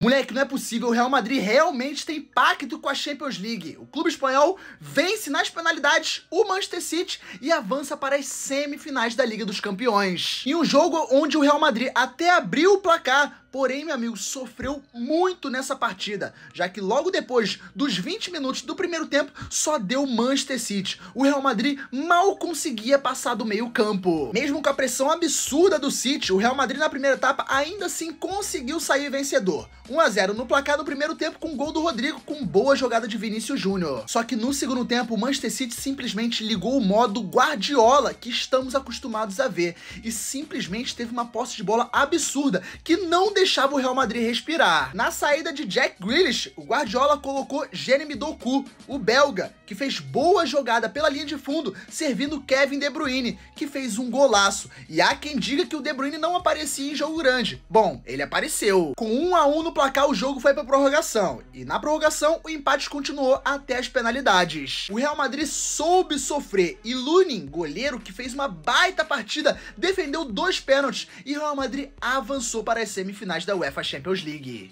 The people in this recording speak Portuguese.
Moleque, não é possível. O Real Madrid realmente tem pacto com a Champions League. O clube espanhol vence nas penalidades o Manchester City e avança para as semifinais da Liga dos Campeões. Em um jogo onde o Real Madrid até abriu o placar Porém, meu amigo, sofreu muito nessa partida, já que logo depois dos 20 minutos do primeiro tempo, só deu Manchester City. O Real Madrid mal conseguia passar do meio campo. Mesmo com a pressão absurda do City, o Real Madrid na primeira etapa ainda assim conseguiu sair vencedor. 1 a 0 no placar do primeiro tempo com gol do Rodrigo com boa jogada de Vinícius Júnior. Só que no segundo tempo, o Manchester City simplesmente ligou o modo Guardiola que estamos acostumados a ver e simplesmente teve uma posse de bola absurda que não deixava o Real Madrid respirar. Na saída de Jack Grealish, o Guardiola colocou Jeremy Doku, o belga, que fez boa jogada pela linha de fundo, servindo Kevin De Bruyne, que fez um golaço. E há quem diga que o De Bruyne não aparecia em jogo grande. Bom, ele apareceu. Com 1 um a 1 um no placar, o jogo foi para prorrogação. E na prorrogação, o empate continuou até as penalidades. O Real Madrid soube sofrer e Lunin, goleiro que fez uma baita partida, defendeu dois pênaltis e o Real Madrid avançou para as semifinais finais da UEFA Champions League.